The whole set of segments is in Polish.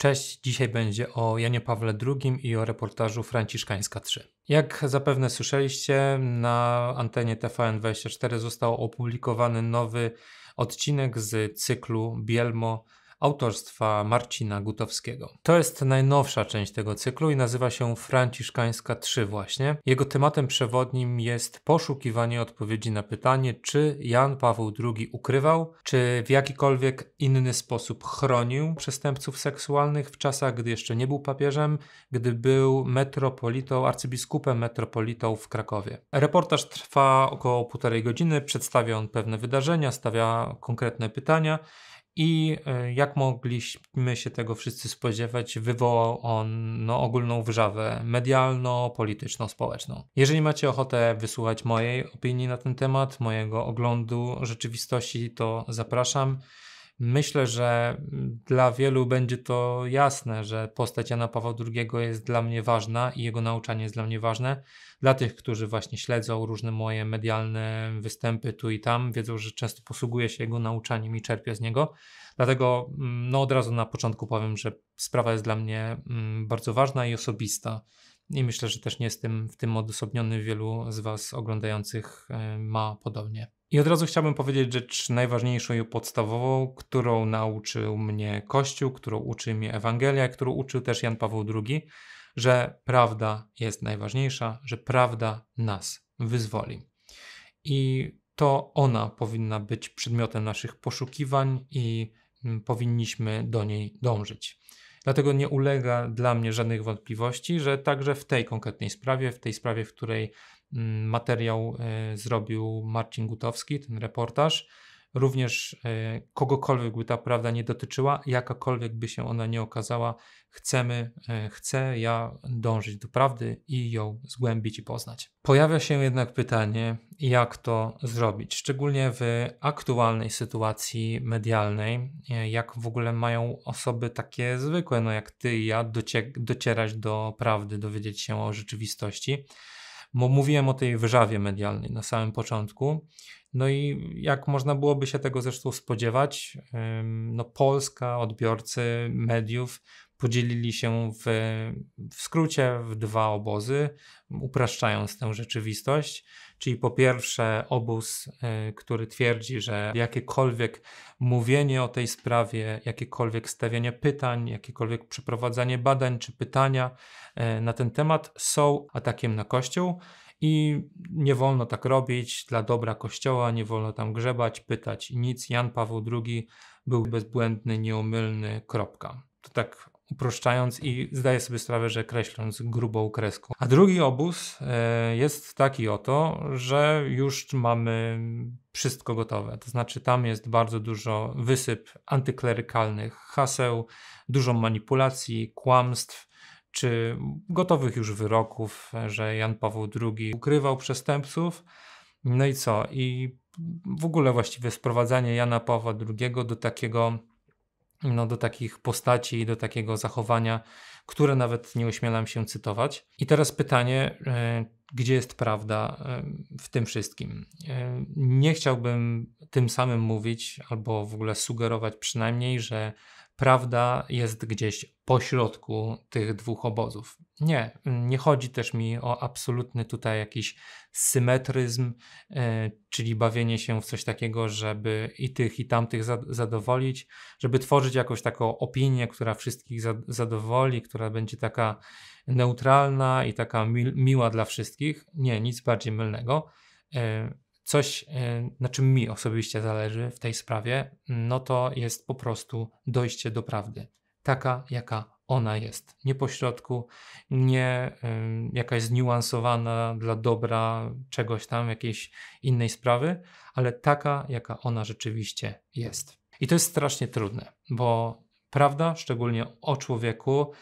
Cześć, dzisiaj będzie o Janie Pawle II i o reportażu Franciszkańska 3. Jak zapewne słyszeliście, na antenie TVN24 został opublikowany nowy odcinek z cyklu Bielmo autorstwa Marcina Gutowskiego. To jest najnowsza część tego cyklu i nazywa się Franciszkańska 3 właśnie. Jego tematem przewodnim jest poszukiwanie odpowiedzi na pytanie, czy Jan Paweł II ukrywał, czy w jakikolwiek inny sposób chronił przestępców seksualnych w czasach, gdy jeszcze nie był papieżem, gdy był metropolitą, arcybiskupem metropolitą w Krakowie. Reportaż trwa około półtorej godziny, przedstawia on pewne wydarzenia, stawia konkretne pytania i e, jak mogliśmy się tego wszyscy spodziewać, wywołał on no, ogólną wrzawę medialno-polityczno-społeczną. Jeżeli macie ochotę wysłuchać mojej opinii na ten temat, mojego oglądu rzeczywistości, to zapraszam. Myślę, że dla wielu będzie to jasne, że postać Jana Pawła II jest dla mnie ważna i jego nauczanie jest dla mnie ważne. Dla tych, którzy właśnie śledzą różne moje medialne występy tu i tam, wiedzą, że często posługuję się jego nauczaniem i czerpię z niego. Dlatego mm, no, od razu na początku powiem, że sprawa jest dla mnie mm, bardzo ważna i osobista. I myślę, że też nie jestem w tym odosobniony. Wielu z Was oglądających e, ma podobnie. I od razu chciałbym powiedzieć rzecz najważniejszą i podstawową, którą nauczył mnie Kościół, którą uczy mnie Ewangelia, którą uczył też Jan Paweł II że prawda jest najważniejsza, że prawda nas wyzwoli. I to ona powinna być przedmiotem naszych poszukiwań i mm, powinniśmy do niej dążyć. Dlatego nie ulega dla mnie żadnych wątpliwości, że także w tej konkretnej sprawie, w tej sprawie, w której mm, materiał e, zrobił Marcin Gutowski, ten reportaż, również e, kogokolwiek by ta prawda nie dotyczyła, jakakolwiek by się ona nie okazała, chcemy, e, chcę ja dążyć do prawdy i ją zgłębić i poznać. Pojawia się jednak pytanie, jak to zrobić, szczególnie w aktualnej sytuacji medialnej, e, jak w ogóle mają osoby takie zwykłe, no jak ty i ja, docie docierać do prawdy, dowiedzieć się o rzeczywistości. Bo mówiłem o tej wyżawie medialnej na samym początku. No i jak można byłoby się tego zresztą spodziewać, no Polska, odbiorcy mediów podzielili się w, w skrócie w dwa obozy, upraszczając tę rzeczywistość. Czyli po pierwsze obóz, e, który twierdzi, że jakiekolwiek mówienie o tej sprawie, jakiekolwiek stawianie pytań, jakiekolwiek przeprowadzanie badań czy pytania e, na ten temat są atakiem na Kościół. I nie wolno tak robić dla dobra Kościoła, nie wolno tam grzebać, pytać nic. Jan Paweł II był bezbłędny, nieomylny, kropka. To tak uproszczając i zdaję sobie sprawę, że kreśląc grubą kreską. A drugi obóz e, jest taki oto, że już mamy wszystko gotowe. To znaczy tam jest bardzo dużo wysyp antyklerykalnych haseł, dużo manipulacji, kłamstw, czy gotowych już wyroków, że Jan Paweł II ukrywał przestępców. No i co? I w ogóle właściwie sprowadzanie Jana Pawła II do takiego no, do takich postaci i do takiego zachowania, które nawet nie ośmielam się cytować. I teraz pytanie, e, gdzie jest prawda e, w tym wszystkim? E, nie chciałbym tym samym mówić albo w ogóle sugerować przynajmniej, że prawda jest gdzieś pośrodku tych dwóch obozów. Nie, nie chodzi też mi o absolutny tutaj jakiś symetryzm, e, czyli bawienie się w coś takiego, żeby i tych, i tamtych zadowolić, żeby tworzyć jakąś taką opinię, która wszystkich zadowoli, która będzie taka neutralna i taka mi miła dla wszystkich. Nie, nic bardziej mylnego. E, coś, e, na czym mi osobiście zależy w tej sprawie, no to jest po prostu dojście do prawdy. Taka, jaka ona jest. Nie pośrodku, nie e, jakaś zniuansowana dla dobra czegoś tam, jakiejś innej sprawy, ale taka, jaka ona rzeczywiście jest. I to jest strasznie trudne, bo prawda, szczególnie o człowieku,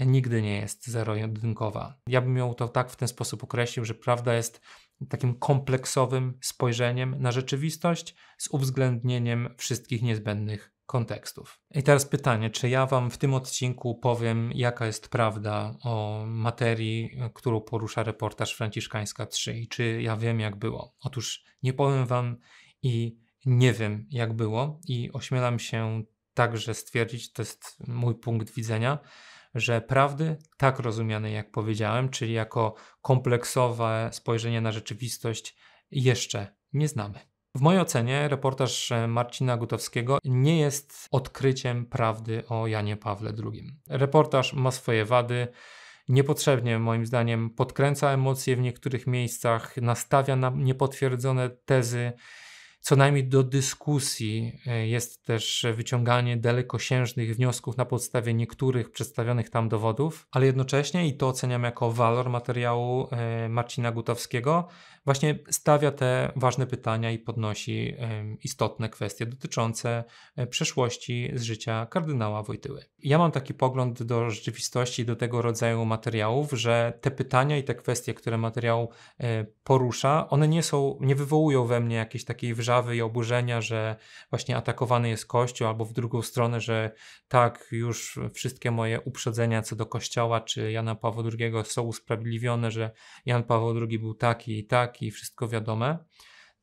nigdy nie jest zero-jedynkowa. Ja bym ją to tak w ten sposób określił, że prawda jest takim kompleksowym spojrzeniem na rzeczywistość z uwzględnieniem wszystkich niezbędnych kontekstów. I teraz pytanie, czy ja Wam w tym odcinku powiem, jaka jest prawda o materii, którą porusza reportaż Franciszkańska 3 i czy ja wiem, jak było? Otóż nie powiem Wam i nie wiem, jak było, i ośmielam się także stwierdzić, to jest mój punkt widzenia, że prawdy, tak rozumiane jak powiedziałem, czyli jako kompleksowe spojrzenie na rzeczywistość, jeszcze nie znamy. W mojej ocenie reportaż e, Marcina Gutowskiego nie jest odkryciem prawdy o Janie Pawle II. Reportaż ma swoje wady, niepotrzebnie moim zdaniem podkręca emocje w niektórych miejscach, nastawia na niepotwierdzone tezy co najmniej do dyskusji e, jest też wyciąganie dalekosiężnych wniosków na podstawie niektórych przedstawionych tam dowodów, ale jednocześnie, i to oceniam jako walor materiału e, Marcina Gutowskiego, właśnie stawia te ważne pytania i podnosi istotne kwestie dotyczące e, przeszłości z życia kardynała Wojtyły. Ja mam taki pogląd do rzeczywistości, do tego rodzaju materiałów, że te pytania i te kwestie, które materiał e, porusza, one nie są, nie wywołują we mnie jakiejś takiej wrzawy i oburzenia, że właśnie atakowany jest Kościół, albo w drugą stronę, że tak, już wszystkie moje uprzedzenia co do Kościoła czy Jana Pawła II są usprawiedliwione, że Jan Paweł II był taki i tak i wszystko wiadome.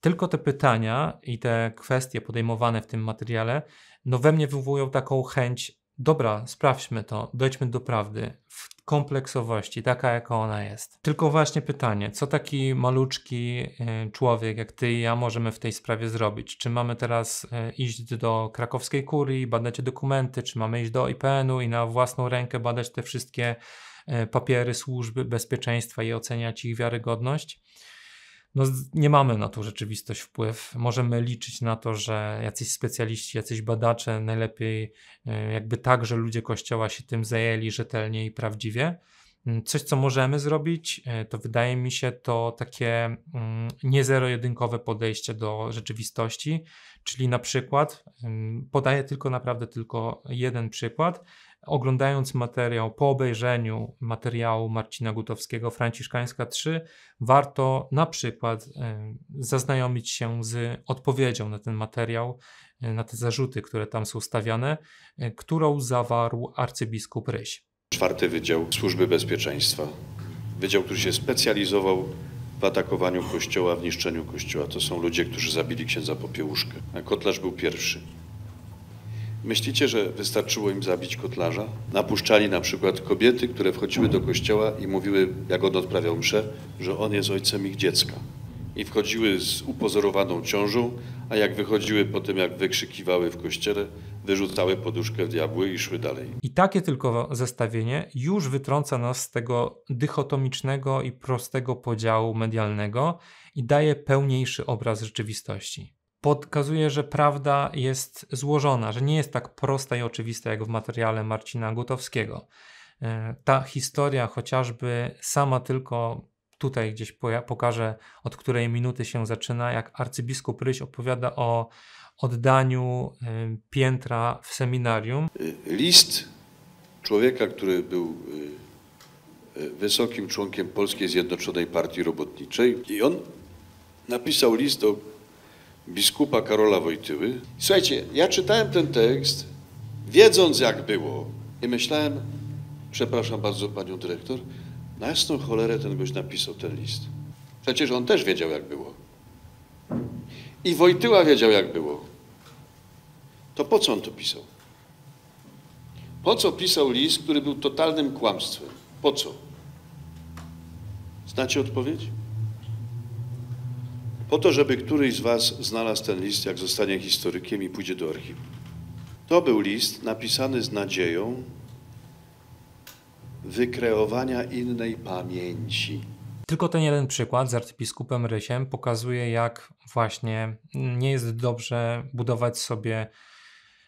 Tylko te pytania i te kwestie podejmowane w tym materiale, no we mnie wywołują taką chęć, dobra, sprawdźmy to, dojdźmy do prawdy w kompleksowości, taka jaka ona jest. Tylko właśnie pytanie, co taki maluczki y, człowiek jak ty i ja możemy w tej sprawie zrobić? Czy mamy teraz y, iść do krakowskiej kurii, badać dokumenty, czy mamy iść do IPN-u i na własną rękę badać te wszystkie y, papiery służby bezpieczeństwa i oceniać ich wiarygodność? no, nie mamy na tą rzeczywistość wpływ. Możemy liczyć na to, że jacyś specjaliści, jacyś badacze, najlepiej e, jakby tak, że ludzie kościoła się tym zajęli rzetelnie i prawdziwie. Mm, coś, co możemy zrobić, e, to wydaje mi się to takie mm, niezerojedynkowe jedynkowe podejście do rzeczywistości, czyli na przykład, mm, podaję tylko naprawdę tylko jeden przykład, oglądając materiał, po obejrzeniu materiału Marcina Gutowskiego Franciszkańska 3, warto na przykład e, zaznajomić się z odpowiedzią na ten materiał, e, na te zarzuty, które tam są stawiane, e, którą zawarł arcybiskup Ryś. Czwarty Wydział Służby Bezpieczeństwa. Wydział, który się specjalizował w atakowaniu kościoła, w niszczeniu kościoła. To są ludzie, którzy zabili księdza Popiełuszkę. Kotlarz był pierwszy. Myślicie, że wystarczyło im zabić kotlarza? Napuszczali na przykład kobiety, które wchodziły do kościoła i mówiły, jak on odprawiał mszę, że on jest ojcem ich dziecka. I wchodziły z upozorowaną ciążą, a jak wychodziły po tym, jak wykrzykiwały w kościele, wyrzucały poduszkę w diabły i szły dalej. I takie tylko zestawienie już wytrąca nas z tego dychotomicznego i prostego podziału medialnego i daje pełniejszy obraz rzeczywistości podkazuje, że prawda jest złożona, że nie jest tak prosta i oczywista jak w materiale Marcina Gutowskiego. E, ta historia, chociażby sama tylko tutaj gdzieś pokażę, od której minuty się zaczyna, jak arcybiskup Ryś opowiada o oddaniu e, piętra w seminarium. E, list człowieka, który był wysokim członkiem Polskiej Zjednoczonej Partii Robotniczej i on napisał list do biskupa Karola Wojtyły. Słuchajcie, ja czytałem ten tekst, wiedząc jak było i myślałem, przepraszam bardzo panią dyrektor, na jasną cholerę ten gość napisał ten list. Przecież on też wiedział jak było. I Wojtyła wiedział jak było. To po co on to pisał? Po co pisał list, który był totalnym kłamstwem? Po co? Znacie odpowiedź? po to, żeby któryś z Was znalazł ten list, jak zostanie historykiem i pójdzie do archiwum. To był list napisany z nadzieją wykreowania innej pamięci. Tylko ten jeden przykład z arcybiskupem Rysiem pokazuje, jak właśnie nie jest dobrze budować sobie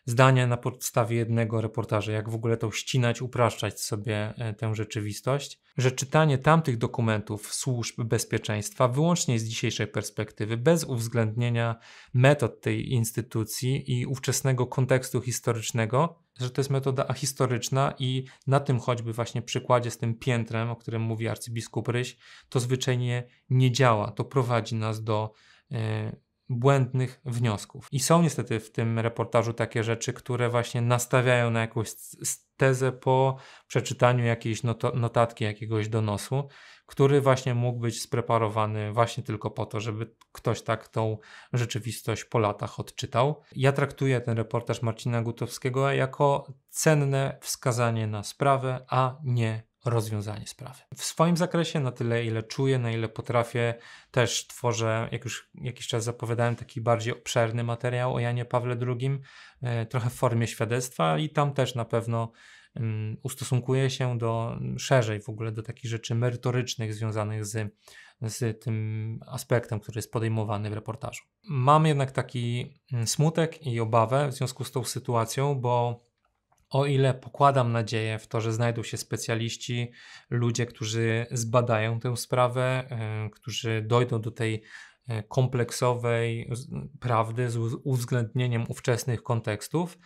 zdania na podstawie jednego reportażu, jak w ogóle to ścinać, upraszczać sobie e, tę rzeczywistość, że czytanie tamtych dokumentów służb bezpieczeństwa wyłącznie z dzisiejszej perspektywy, bez uwzględnienia metod tej instytucji i ówczesnego kontekstu historycznego, że to jest metoda ahistoryczna i na tym choćby właśnie przykładzie z tym piętrem, o którym mówi arcybiskup Ryś, to zwyczajnie nie działa. To prowadzi nas do e, błędnych wniosków. I są niestety w tym reportażu takie rzeczy, które właśnie nastawiają na jakąś tezę po przeczytaniu jakiejś notatki, jakiegoś donosu, który właśnie mógł być spreparowany właśnie tylko po to, żeby ktoś tak tą rzeczywistość po latach odczytał. Ja traktuję ten reportaż Marcina Gutowskiego jako cenne wskazanie na sprawę, a nie rozwiązanie sprawy. W swoim zakresie, na tyle ile czuję, na ile potrafię, też tworzę, jak już jakiś czas zapowiadałem, taki bardziej obszerny materiał o Janie Pawle II, e, trochę w formie świadectwa i tam też na pewno mm, ustosunkuję się do mm, szerzej w ogóle do takich rzeczy merytorycznych związanych z, z tym aspektem, który jest podejmowany w reportażu. Mam jednak taki mm, smutek i obawę w związku z tą sytuacją, bo o ile pokładam nadzieję w to, że znajdą się specjaliści, ludzie, którzy zbadają tę sprawę, e, którzy dojdą do tej e, kompleksowej prawdy z uwzględnieniem ówczesnych kontekstów,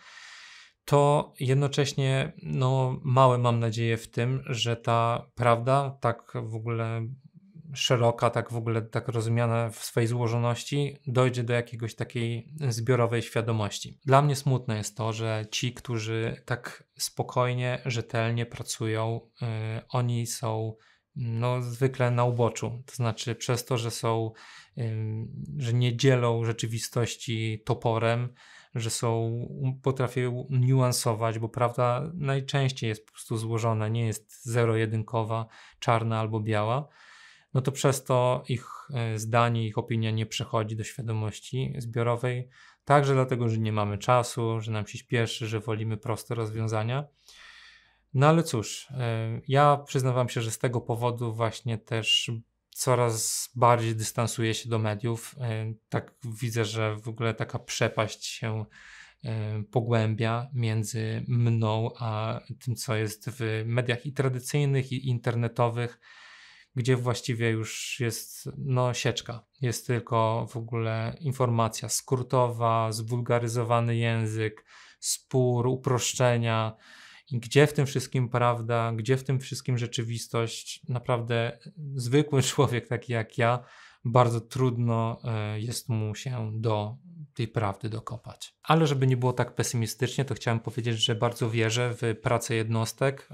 to jednocześnie no, małe mam nadzieję w tym, że ta prawda, tak w ogóle szeroka, tak w ogóle tak rozumiana w swojej złożoności, dojdzie do jakiegoś takiej zbiorowej świadomości. Dla mnie smutne jest to, że ci, którzy tak spokojnie, rzetelnie pracują, yy, oni są no, zwykle na uboczu. To znaczy, przez to, że są, yy, że nie dzielą rzeczywistości toporem, że są, potrafią niuansować, bo prawda najczęściej jest po prostu złożona, nie jest zero-jedynkowa, czarna albo biała no to przez to ich e, zdanie, ich opinia nie przechodzi do świadomości zbiorowej, także dlatego, że nie mamy czasu, że nam się śpieszy, że wolimy proste rozwiązania. No ale cóż, e, ja przyznawam się, że z tego powodu właśnie też coraz bardziej dystansuję się do mediów. E, tak widzę, że w ogóle taka przepaść się pogłębia między mną a tym, co jest w mediach i tradycyjnych, i internetowych gdzie właściwie już jest no, sieczka. Jest tylko w ogóle informacja skurtowa, zwulgaryzowany język, spór, uproszczenia. gdzie w tym wszystkim prawda, gdzie w tym wszystkim rzeczywistość, naprawdę zwykły człowiek taki jak ja, bardzo trudno e, jest mu się do tej prawdy dokopać. Ale żeby nie było tak pesymistycznie, to chciałem powiedzieć, że bardzo wierzę w pracę jednostek.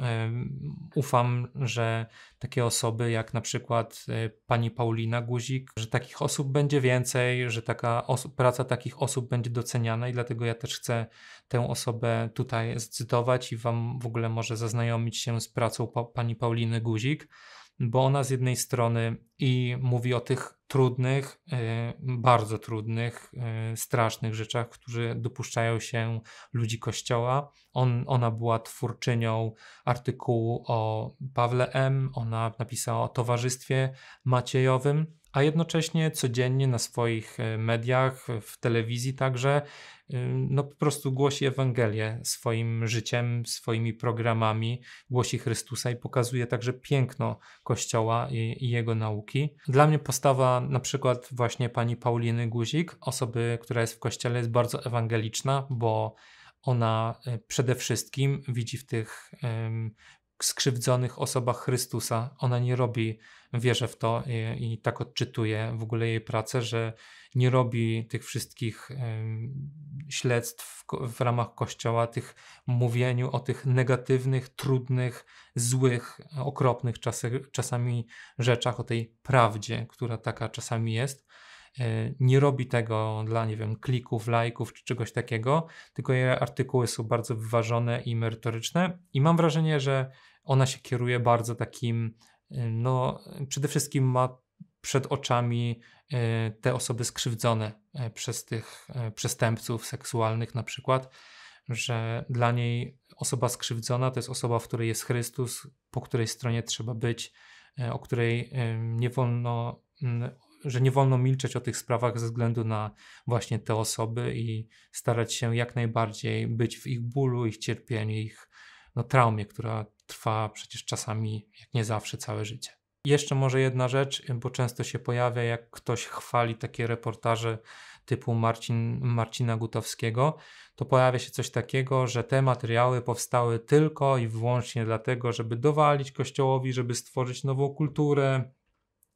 Ufam, że takie osoby jak na przykład e, pani Paulina Guzik, że takich osób będzie więcej, że taka praca takich osób będzie doceniana i dlatego ja też chcę tę osobę tutaj zcytować i wam w ogóle może zaznajomić się z pracą pa pani Pauliny Guzik bo ona z jednej strony i mówi o tych trudnych, e, bardzo trudnych, e, strasznych rzeczach, które dopuszczają się ludzi Kościoła. On, ona była twórczynią artykułu o Pawle M., ona napisała o Towarzystwie Maciejowym, a jednocześnie codziennie na swoich e, mediach, w telewizji także, y, no po prostu głosi Ewangelię swoim życiem, swoimi programami, głosi Chrystusa i pokazuje także piękno Kościoła i, i, jego nauki. Dla mnie postawa na przykład właśnie pani Pauliny Guzik, osoby, która jest w Kościele, jest bardzo ewangeliczna, bo ona e, przede wszystkim widzi w tych skrzywdzonych osobach Chrystusa. Ona nie robi, wierzę w to i, e, i tak odczytuję w ogóle jej pracę, że nie robi tych wszystkich śledztw w, w, ramach Kościoła, tych mówieniu o tych negatywnych, trudnych, złych, okropnych czasy, czasami rzeczach, o tej prawdzie, która taka czasami jest E, nie robi tego dla, nie wiem, klików, lajków czy czegoś takiego, tylko jej artykuły są bardzo wyważone i merytoryczne i mam wrażenie, że ona się kieruje bardzo takim, e, no przede wszystkim ma przed oczami e, te osoby skrzywdzone przez tych przestępców seksualnych na przykład, że dla niej osoba skrzywdzona to jest osoba, w której jest Chrystus, po której stronie trzeba być, o której nie wolno że nie wolno milczeć o tych sprawach ze względu na właśnie te osoby i starać się jak najbardziej być w ich bólu, ich cierpieniu, ich no, traumie, która trwa przecież czasami, jak nie zawsze, całe życie. Jeszcze może jedna rzecz, bo często się pojawia, jak ktoś chwali takie reportaże typu Marcin, Marcina Gutowskiego, to pojawia się coś takiego, że te materiały powstały tylko i wyłącznie dlatego, żeby dowalić Kościołowi, żeby stworzyć nową kulturę,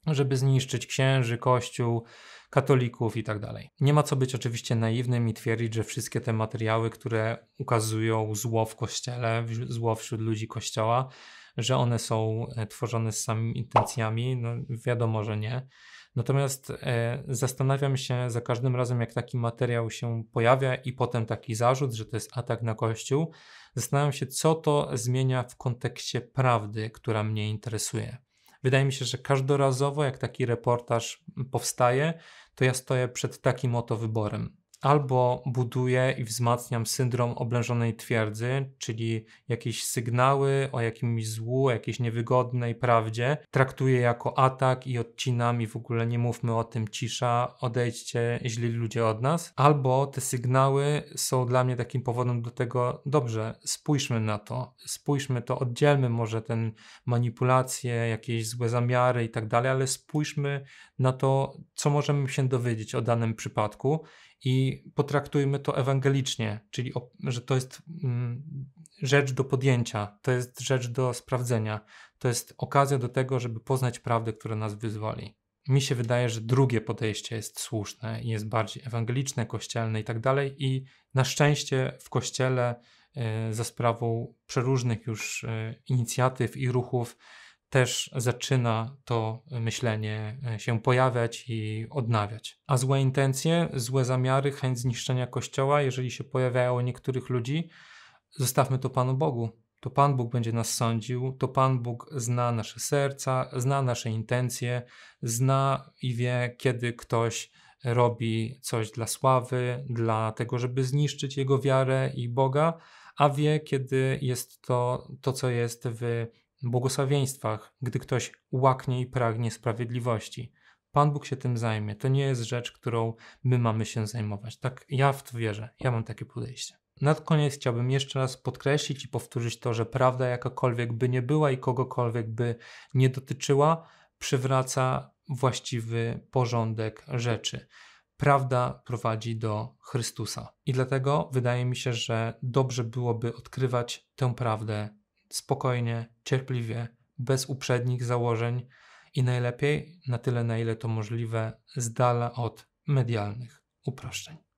żeby zniszczyć księży, kościół, katolików i tak dalej. Nie ma co być oczywiście naiwnym i twierdzić, że wszystkie te materiały, które ukazują zło w kościele, zło wśród ludzi kościoła, że one są e, tworzone z samymi intencjami, no wiadomo, że nie. Natomiast e, zastanawiam się za każdym razem, jak taki materiał się pojawia i potem taki zarzut, że to jest atak na Kościół, zastanawiam się, co to zmienia w kontekście prawdy, która mnie interesuje. Wydaje mi się, że każdorazowo, jak taki reportaż powstaje, to ja stoję przed takim oto wyborem albo buduję i wzmacniam syndrom oblężonej twierdzy, czyli jakieś sygnały o jakimś złu, jakiejś niewygodnej prawdzie, traktuję jako atak i odcinam i w ogóle nie mówmy o tym cisza, odejdźcie źli ludzie od nas, albo te sygnały są dla mnie takim powodem do tego, dobrze, spójrzmy na to, spójrzmy to, oddzielmy może ten manipulacje, jakieś złe zamiary i tak dalej, ale spójrzmy na to, co możemy się dowiedzieć o danym przypadku i potraktujmy to ewangelicznie, czyli że to jest mm, rzecz do podjęcia, to jest rzecz do sprawdzenia, to jest okazja do tego, żeby poznać prawdę, która nas wyzwoli. Mi się wydaje, że drugie podejście jest słuszne i jest bardziej ewangeliczne, kościelne i tak dalej. I na szczęście w kościele e, za sprawą przeróżnych już e, inicjatyw i ruchów też zaczyna to myślenie e, się pojawiać i odnawiać. A złe intencje, złe zamiary, chęć zniszczenia kościoła, jeżeli się pojawiają u niektórych ludzi, zostawmy to Panu Bogu. To Pan Bóg będzie nas sądził, to Pan Bóg zna nasze serca, zna nasze intencje, zna i wie, kiedy ktoś robi coś dla sławy, dla tego, żeby zniszczyć jego wiarę i Boga, a wie, kiedy jest to, to co jest w błogosławieństwach, gdy ktoś łaknie i pragnie sprawiedliwości. Pan Bóg się tym zajmie. To nie jest rzecz, którą my mamy się zajmować. Tak, ja w to wierzę. Ja mam takie podejście. Na koniec chciałbym jeszcze raz podkreślić i powtórzyć to, że prawda jakakolwiek by nie była i kogokolwiek by nie dotyczyła, przywraca właściwy porządek rzeczy. Prawda prowadzi do Chrystusa. I dlatego wydaje mi się, że dobrze byłoby odkrywać tę prawdę spokojnie, cierpliwie, bez uprzednich założeń i najlepiej, na tyle na ile to możliwe, z dala od medialnych uproszczeń.